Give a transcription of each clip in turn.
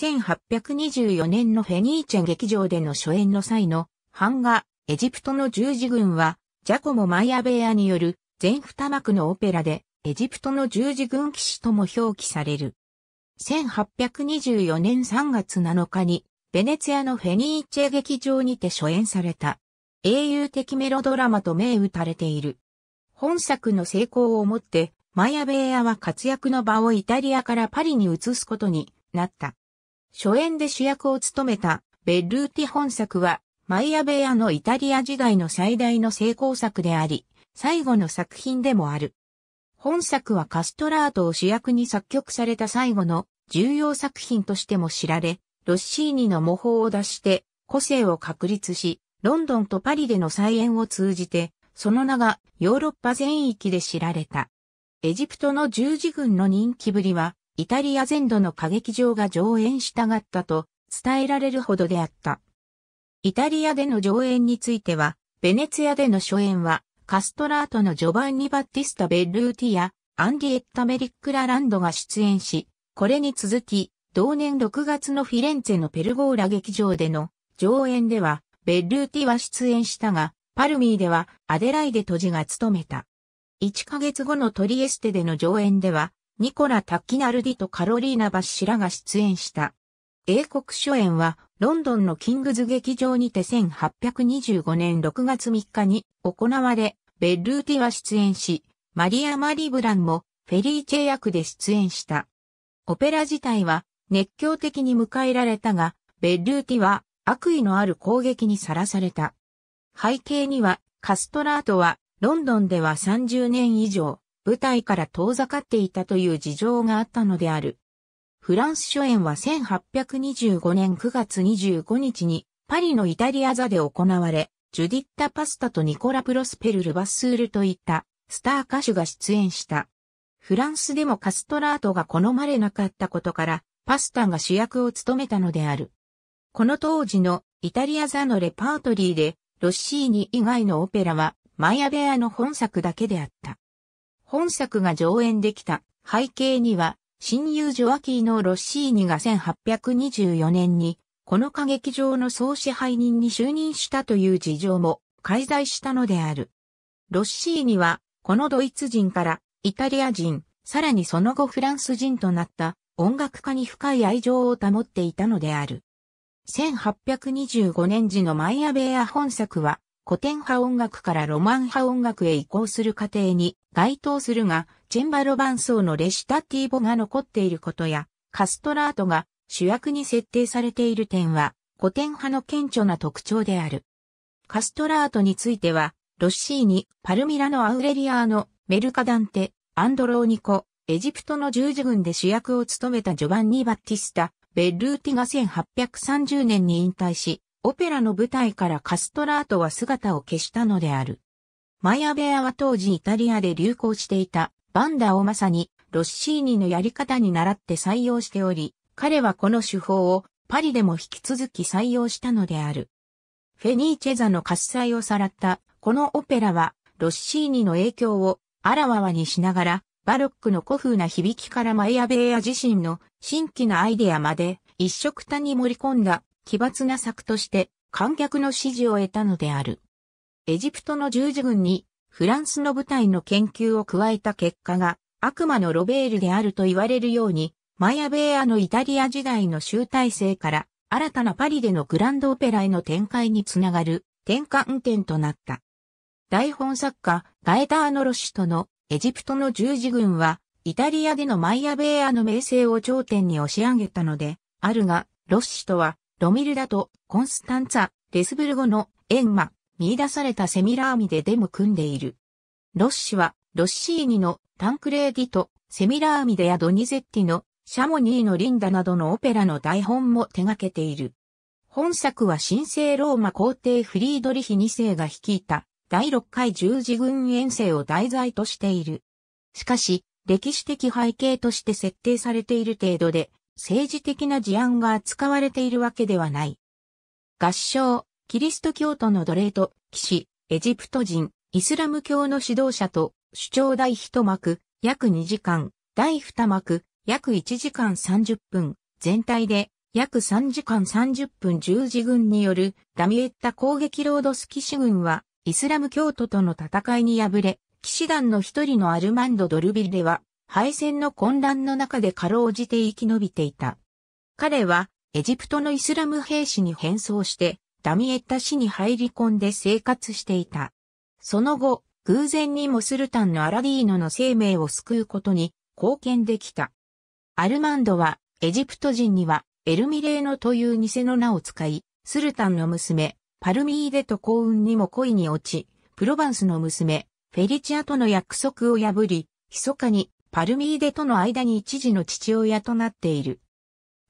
1824年のフェニーチェ劇場での初演の際の版画、エジプトの十字軍は、ジャコモ・マイアベアによる全二幕のオペラで、エジプトの十字軍騎士とも表記される。1824年3月7日に、ベネツィアのフェニーチェ劇場にて初演された。英雄的メロドラマと銘打たれている。本作の成功をもって、マイアベアは活躍の場をイタリアからパリに移すことになった。初演で主役を務めたベッルーティ本作は、マイアベアのイタリア時代の最大の成功作であり、最後の作品でもある。本作はカストラートを主役に作曲された最後の重要作品としても知られ、ロッシーニの模倣を出して個性を確立し、ロンドンとパリでの再演を通じて、その名がヨーロッパ全域で知られた。エジプトの十字軍の人気ぶりは、イタリア全土の歌劇場が上演したがったと伝えられるほどであった。イタリアでの上演については、ベネツィアでの初演は、カストラートのジョバンニ・バッティスタ・ベルーティや、アンディエッタ・メリック・ラランドが出演し、これに続き、同年6月のフィレンツェのペルゴーラ劇場での上演では、ベルーティは出演したが、パルミーではアデライデトジが務めた。1ヶ月後のトリエステでの上演では、ニコラ・タッキナルディとカロリーナ・バッシらが出演した。英国初演は、ロンドンのキングズ劇場にて1825年6月3日に行われ、ベッルーティは出演し、マリア・マリブランもフェリーチェ役で出演した。オペラ自体は熱狂的に迎えられたが、ベッルーティは悪意のある攻撃にさらされた。背景には、カストラートはロンドンでは30年以上、舞台から遠ざかっていたという事情があったのである。フランス初演は1825年9月25日にパリのイタリア座で行われ、ジュディッタ・パスタとニコラ・プロスペル・ルバスールといったスター歌手が出演した。フランスでもカストラートが好まれなかったことから、パスタが主役を務めたのである。この当時のイタリア座のレパートリーで、ロッシーニ以外のオペラはマイアベアの本作だけであった。本作が上演できた背景には、親友ジョアキーノ・ロッシーニが1824年に、この歌劇場の総支配人に就任したという事情も介在したのである。ロッシーニは、このドイツ人からイタリア人、さらにその後フランス人となった音楽家に深い愛情を保っていたのである。1825年時のマイアベア本作は古典派音楽からロマン派音楽へ移行する過程に該当するが、チェンバロ伴奏のレシタティーボが残っていることや、カストラートが主役に設定されている点は、古典派の顕著な特徴である。カストラートについては、ロッシーニ、パルミラのアウレリアーノ、メルカダンテ、アンドローニコ、エジプトの十字軍で主役を務めたジョバンニ・バッティスタ、ベルーティが1830年に引退し、オペラの舞台からカストラートは姿を消したのである。マヤベアは当時イタリアで流行していたバンダをまさにロッシーニのやり方に習って採用しており、彼はこの手法をパリでも引き続き採用したのである。フェニーチェザの喝采をさらったこのオペラはロッシーニの影響をあらわわにしながらバロックの古風な響きからマヤベーア自身の新規なアイデアまで一色たに盛り込んだ奇抜な策として観客の支持を得たのである。エジプトの十字軍にフランスの部隊の研究を加えた結果が悪魔のロベールであると言われるように、マヤベーアのイタリア時代の集大成から新たなパリでのグランドオペラへの展開につながる転換点となった。台本作家ガエターノ・ロシュとのエジプトの十字軍はイタリアでのマイアベーアの名声を頂点に押し上げたので、あるが、ロッシュとはロミルダとコンスタンツァ、レスブルゴのエンマ、見出されたセミラーミでデモ組んでいる。ロッシは、ロッシーニのタンクレーディとセミラーミデやドニゼッティのシャモニーのリンダなどのオペラの台本も手掛けている。本作は神聖ローマ皇帝フリードリヒ2世が率いた第6回十字軍遠征を題材としている。しかし、歴史的背景として設定されている程度で、政治的な事案が扱われているわけではない。合唱、キリスト教徒の奴隷と、騎士、エジプト人、イスラム教の指導者と、主張第一幕、約2時間、第二幕、約1時間30分、全体で、約3時間30分十字軍によるダミエッタ攻撃ロードス騎士軍は、イスラム教徒との戦いに敗れ、騎士団の一人のアルマンド・ドルビでは、敗戦の混乱の中でかろうじて生き延びていた。彼は、エジプトのイスラム兵士に変装して、ダミエッタ市に入り込んで生活していた。その後、偶然にもスルタンのアラディーノの生命を救うことに貢献できた。アルマンドは、エジプト人には、エルミレーノという偽の名を使い、スルタンの娘、パルミーデと幸運にも恋に落ち、プロヴァンスの娘、フェリチアとの約束を破り、密かにパルミーデとの間に一時の父親となっている。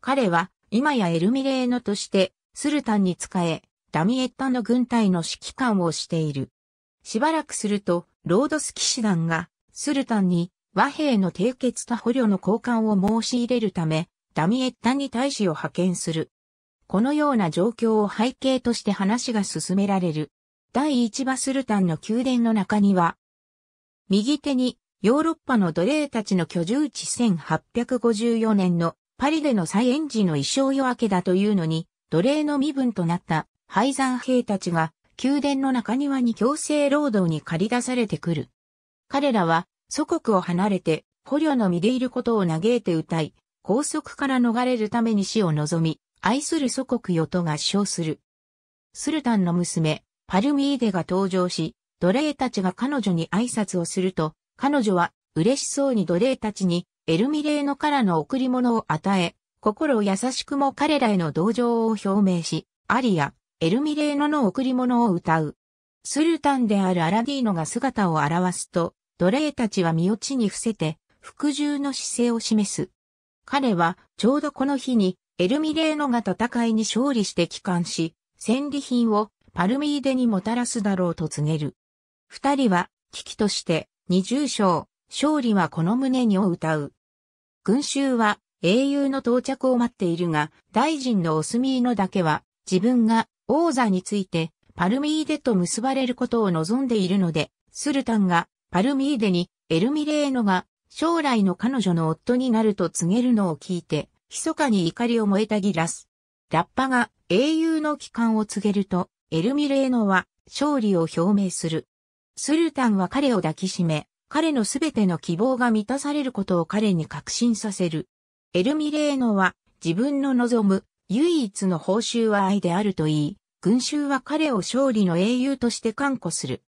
彼は、今やエルミレーノとして、スルタンに仕え、ダミエッタの軍隊の指揮官をしている。しばらくすると、ロードス騎士団が、スルタンに和平の締結と捕虜の交換を申し入れるため、ダミエッタに大使を派遣する。このような状況を背景として話が進められる。第一場スルタンの宮殿の中には、右手にヨーロッパの奴隷たちの居住地1854年のパリでの再演時の衣装夜明けだというのに、奴隷の身分となった廃山兵たちが宮殿の中庭に強制労働に駆り出されてくる。彼らは祖国を離れて捕虜の身でいることを嘆いて歌い、拘束から逃れるために死を望み、愛する祖国よと合唱する。スルタンの娘、パルミーデが登場し、奴隷たちが彼女に挨拶をすると、彼女は嬉しそうに奴隷たちにエルミレーノからの贈り物を与え、心優しくも彼らへの同情を表明し、アリア、エルミレーノの贈り物を歌う。スルタンであるアラディーノが姿を現すと、奴隷たちは身ちに伏せて、服従の姿勢を示す。彼は、ちょうどこの日に、エルミレーノが戦いに勝利して帰還し、戦利品をパルミーデにもたらすだろうと告げる。二人は、危機として、二重章、勝利はこの胸にを歌う。群衆は英雄の到着を待っているが、大臣のオスミーノだけは、自分が王座について、パルミーデと結ばれることを望んでいるので、スルタンが、パルミーデに、エルミレーノが、将来の彼女の夫になると告げるのを聞いて、密かに怒りを燃えたギラス。ラッパが英雄の帰還を告げると、エルミレーノは勝利を表明する。スルタンは彼を抱きしめ、彼のすべての希望が満たされることを彼に確信させる。エルミレーノは自分の望む唯一の報酬は愛であると言い、群衆は彼を勝利の英雄として看護する。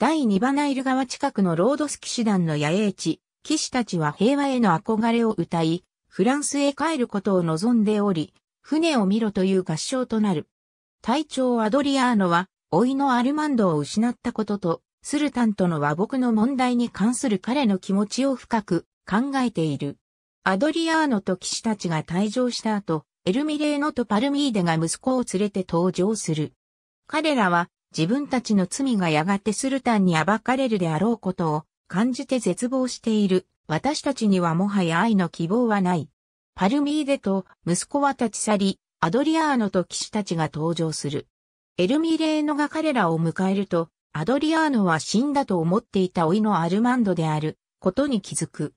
第二バナイル川近くのロードス騎士団の野営地、騎士たちは平和への憧れを歌い、フランスへ帰ることを望んでおり、船を見ろという合唱となる。隊長アドリアーノは、老いのアルマンドを失ったことと、スルタンとの和睦の問題に関する彼の気持ちを深く考えている。アドリアーノと騎士たちが退場した後、エルミレーノとパルミーデが息子を連れて登場する。彼らは自分たちの罪がやがてスルタンに暴かれるであろうことを感じて絶望している。私たちにはもはや愛の希望はない。パルミーデと息子は立ち去り、アドリアーノと騎士たちが登場する。エルミレーノが彼らを迎えると、アドリアーノは死んだと思っていた老いのアルマンドであることに気づく。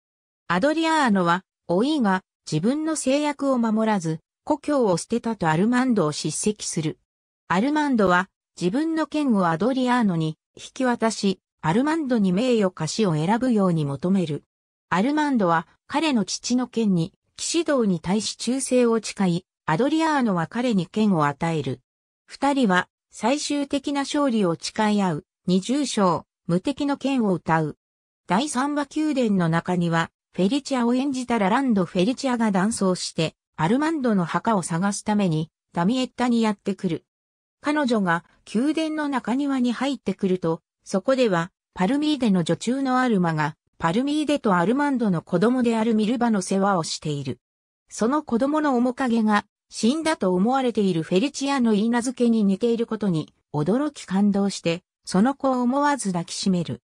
アドリアーノは、老いが自分の制約を守らず、故郷を捨てたとアルマンドを叱責する。アルマンドは自分の剣をアドリアーノに引き渡し、アルマンドに名誉貸しを選ぶように求める。アルマンドは彼の父の剣に騎士道に対し忠誠を誓い、アドリアーノは彼に剣を与える。二人は最終的な勝利を誓い合う。二重章、無敵の剣を歌う。第三話宮殿の中には、フェリチアを演じたラランド・フェリチアが断層して、アルマンドの墓を探すために、ダミエッタにやってくる。彼女が宮殿の中庭に入ってくると、そこでは、パルミーデの女中のアルマが、パルミーデとアルマンドの子供であるミルバの世話をしている。その子供の面影が、死んだと思われているフェリチアの言い名付けに似ていることに、驚き感動して、その子を思わず抱きしめる。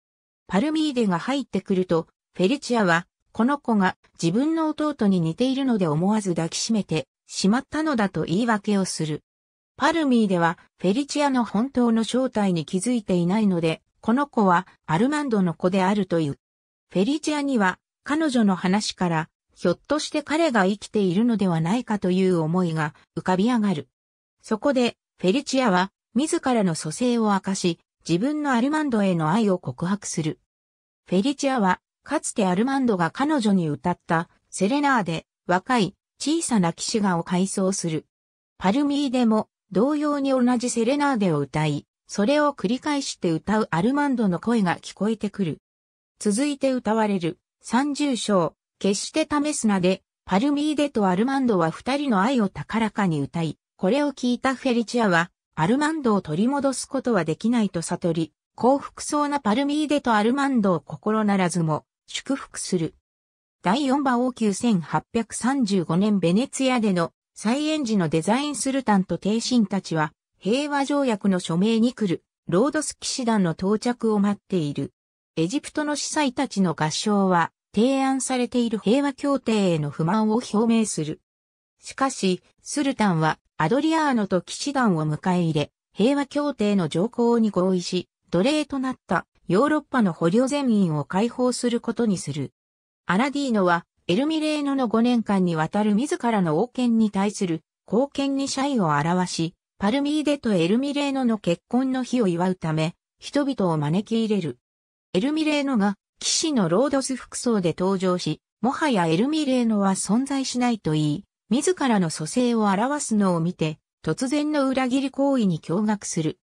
パルミーデが入ってくると、フェリチアは、この子が自分の弟に似ているので思わず抱きしめてしまったのだと言い訳をする。パルミーではフェリチアの本当の正体に気づいていないので、この子はアルマンドの子であるという。フェリチアには彼女の話からひょっとして彼が生きているのではないかという思いが浮かび上がる。そこでフェリチアは自らの蘇生を明かし、自分のアルマンドへの愛を告白する。フェリチアは、かつてアルマンドが彼女に歌ったセレナーで若い小さな騎士画を改装する。パルミーでも同様に同じセレナーデを歌い、それを繰り返して歌うアルマンドの声が聞こえてくる。続いて歌われる三重章、決して試すなで、パルミーデとアルマンドは二人の愛を高らかに歌い、これを聞いたフェリチアはアルマンドを取り戻すことはできないと悟り、幸福そうなパルミーデとアルマンドを心ならずも祝福する。第4馬王宮1835年ベネツィアでの再演時のデザインスルタンと帝臣たちは平和条約の署名に来るロードス騎士団の到着を待っている。エジプトの司祭たちの合唱は提案されている平和協定への不満を表明する。しかし、スルタンはアドリアーノと騎士団を迎え入れ、平和協定の条項に合意し、奴隷となったヨーロッパの捕虜全員を解放することにする。アラディーノは、エルミレーノの5年間にわたる自らの王権に対する貢献に謝意を表し、パルミーデとエルミレーノの結婚の日を祝うため、人々を招き入れる。エルミレーノが騎士のロードス服装で登場し、もはやエルミレーノは存在しないと言い、自らの蘇生を表すのを見て、突然の裏切り行為に驚愕する。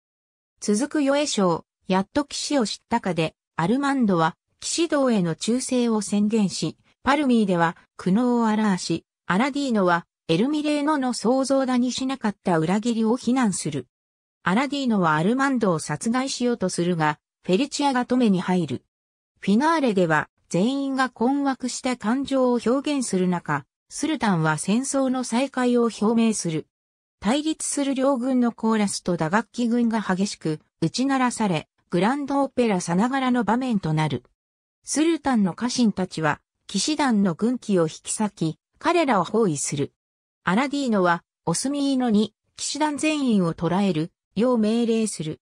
続く与栄章、やっと騎士を知ったかで、アルマンドは騎士道への忠誠を宣言し、パルミーでは苦悩を表し、アラディーノはエルミレーノの想像だにしなかった裏切りを非難する。アラディーノはアルマンドを殺害しようとするが、フェリチアが止めに入る。フィナーレでは全員が困惑した感情を表現する中、スルタンは戦争の再開を表明する。対立する両軍のコーラスと打楽器軍が激しく打ち鳴らされ、グランドオペラさながらの場面となる。スルタンの家臣たちは、騎士団の軍旗を引き裂き、彼らを包囲する。アラディーノは、オスミーノに、騎士団全員を捕らえる、よう命令する。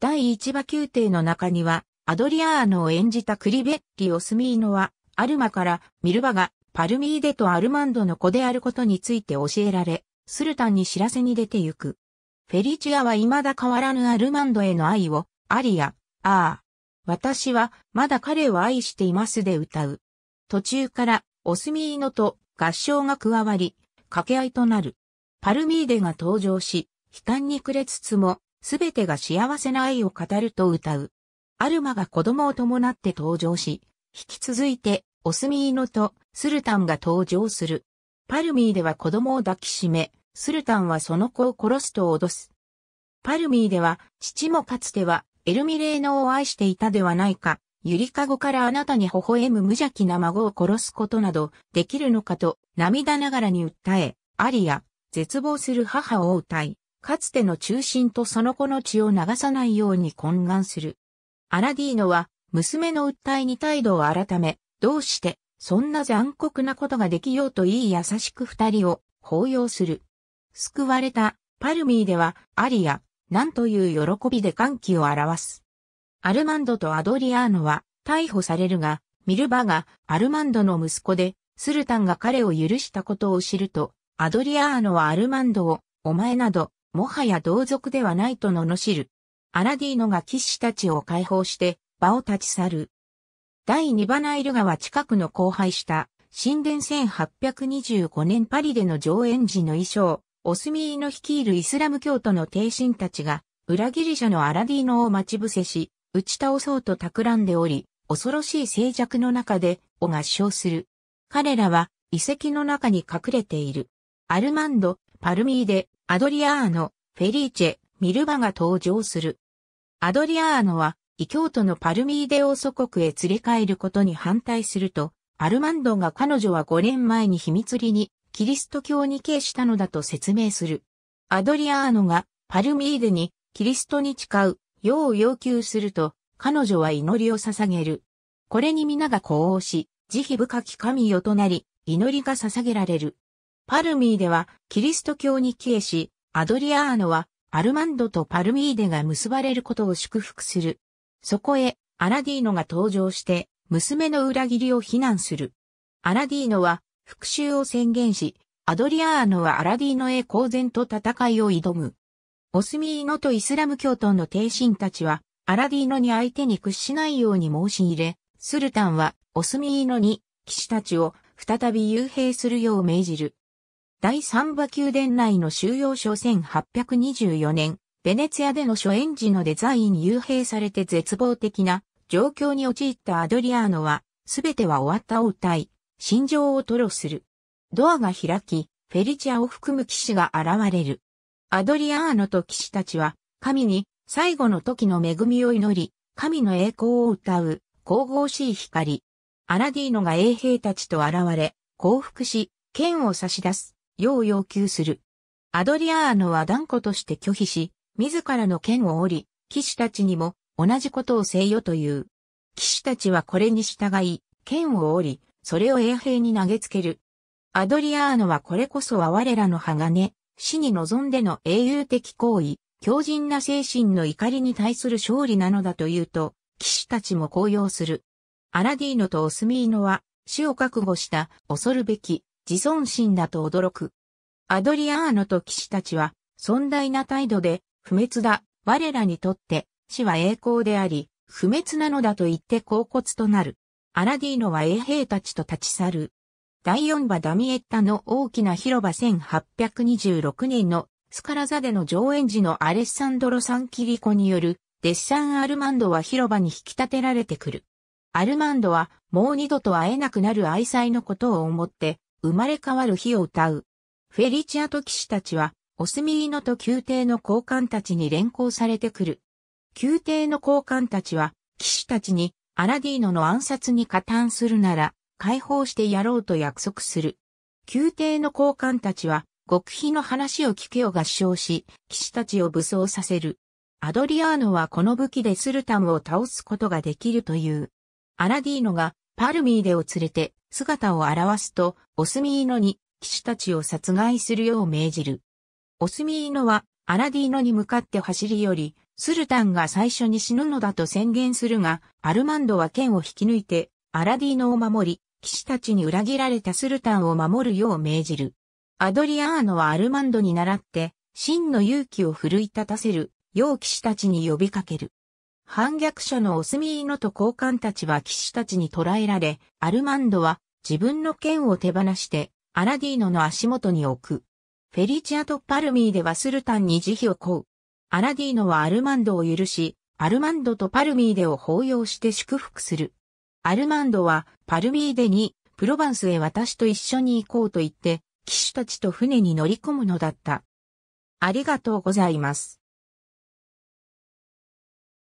第一馬宮廷の中には、アドリアーノを演じたクリベッリ・オスミーノは、アルマからミルバがパルミーデとアルマンドの子であることについて教えられ、スルタンに知らせに出て行く。フェリチアは未だ変わらぬアルマンドへの愛を、アリア、ああ。私は、まだ彼を愛していますで歌う。途中から、オスミーノと合唱が加わり、掛け合いとなる。パルミーデが登場し、悲観に暮れつつも、すべてが幸せな愛を語ると歌う。アルマが子供を伴って登場し、引き続いて、オスミーノとスルタンが登場する。パルミーでは子供を抱きしめ、スルタンはその子を殺すと脅す。パルミーでは、父もかつては、エルミレーノを愛していたではないか、ゆりかごからあなたに微笑む無邪気な孫を殺すことなど、できるのかと、涙ながらに訴え、アリア、絶望する母を歌い、かつての中心とその子の血を流さないように懇願する。アラディーノは、娘の訴えに態度を改め、どうして、そんな残酷なことができようといい優しく二人を抱擁する。救われたパルミーではアリア、なんという喜びで歓喜を表す。アルマンドとアドリアーノは逮捕されるが、ミルバがアルマンドの息子で、スルタンが彼を許したことを知ると、アドリアーノはアルマンドを、お前など、もはや同族ではないと罵る。アラディーノが騎士たちを解放して、場を立ち去る。第2バナイル川近くの荒廃した神殿1825年パリでの上演時の衣装、オスミーの率いるイスラム教徒の帝神たちが、裏ギリシャのアラディーノを待ち伏せし、打ち倒そうと企んでおり、恐ろしい静寂の中で、を合唱する。彼らは、遺跡の中に隠れている。アルマンド、パルミーデ、アドリアーノ、フェリーチェ、ミルバが登場する。アドリアーノは、異教徒のパルミーデオ祖国へ連れ帰ることに反対すると、アルマンドが彼女は5年前に秘密裏にキリスト教に敬したのだと説明する。アドリアーノがパルミーデにキリストに誓う、世を要求すると、彼女は祈りを捧げる。これに皆が呼応し、慈悲深き神よとなり、祈りが捧げられる。パルミーデはキリスト教に帰依し、アドリアーノはアルマンドとパルミーデが結ばれることを祝福する。そこへ、アラディーノが登場して、娘の裏切りを非難する。アラディーノは、復讐を宣言し、アドリアーノはアラディーノへ公然と戦いを挑む。オスミーノとイスラム教徒の帝神たちは、アラディーノに相手に屈しないように申し入れ、スルタンは、オスミーノに、騎士たちを、再び幽閉するよう命じる。第三馬宮殿内の収容所1824年、ベネツィアでの初演時のデザイン幽閉されて絶望的な状況に陥ったアドリアーノは、すべては終わったを歌い、心情を吐露する。ドアが開き、フェリチアを含む騎士が現れる。アドリアーノと騎士たちは、神に最後の時の恵みを祈り、神の栄光を歌う、神々しい光。アラディーノが衛兵たちと現れ、降伏し、剣を差し出す、よう要求する。アドリアーノは断固として拒否し、自らの剣を折り、騎士たちにも同じことをせよという。騎士たちはこれに従い、剣を折り、それを衛兵に投げつける。アドリアーノはこれこそは我らの鋼、死に望んでの英雄的行為、強靭な精神の怒りに対する勝利なのだというと、騎士たちも高揚する。アラディーノとオスミーノは、死を覚悟した恐るべき自尊心だと驚く。アドリアーノと騎士たちは、尊大な態度で不滅だ、我らにとって、死は栄光であり、不滅なのだと言って甲骨となる。アラディーノは衛兵たちと立ち去る。第四話ダミエッタの大きな広場1826年のスカラザでの上演時のアレッサンドロ・サンキリコによるデッサン・アルマンドは広場に引き立てられてくる。アルマンドはもう二度と会えなくなる愛妻のことを思って生まれ変わる日を歌う。フェリチアと騎士たちはオスミーノと宮廷の高官たちに連行されてくる。宮廷の高官たちは、騎士たちに、アラディーノの暗殺に加担するなら、解放してやろうと約束する。宮廷の高官たちは、極秘の話を聞けを合唱し、騎士たちを武装させる。アドリアーノはこの武器でスルタムを倒すことができるという。アラディーノがパルミーデを連れて姿を現すと、オスミーノに騎士たちを殺害するよう命じる。オスミーノはアラディーノに向かって走り寄り、スルタンが最初に死ぬのだと宣言するが、アルマンドは剣を引き抜いて、アラディーノを守り、騎士たちに裏切られたスルタンを守るよう命じる。アドリアーノはアルマンドに倣って、真の勇気を奮い立たせる、う騎士たちに呼びかける。反逆者のオスミーノと交換たちは騎士たちに捕らえられ、アルマンドは自分の剣を手放して、アラディーノの足元に置く。フェリチアとパルミーではスルタンに慈悲を請う。アラディーノはアルマンドを許し、アルマンドとパルミーデを抱擁して祝福する。アルマンドはパルミーデにプロバンスへ私と一緒に行こうと言って、騎手たちと船に乗り込むのだった。ありがとうございます。